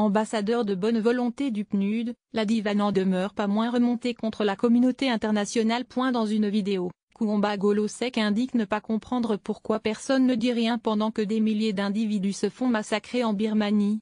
Ambassadeur de bonne volonté du PNUD, la diva n'en demeure pas moins remontée contre la communauté internationale. Dans une vidéo, Koumba Golosek indique ne pas comprendre pourquoi personne ne dit rien pendant que des milliers d'individus se font massacrer en Birmanie,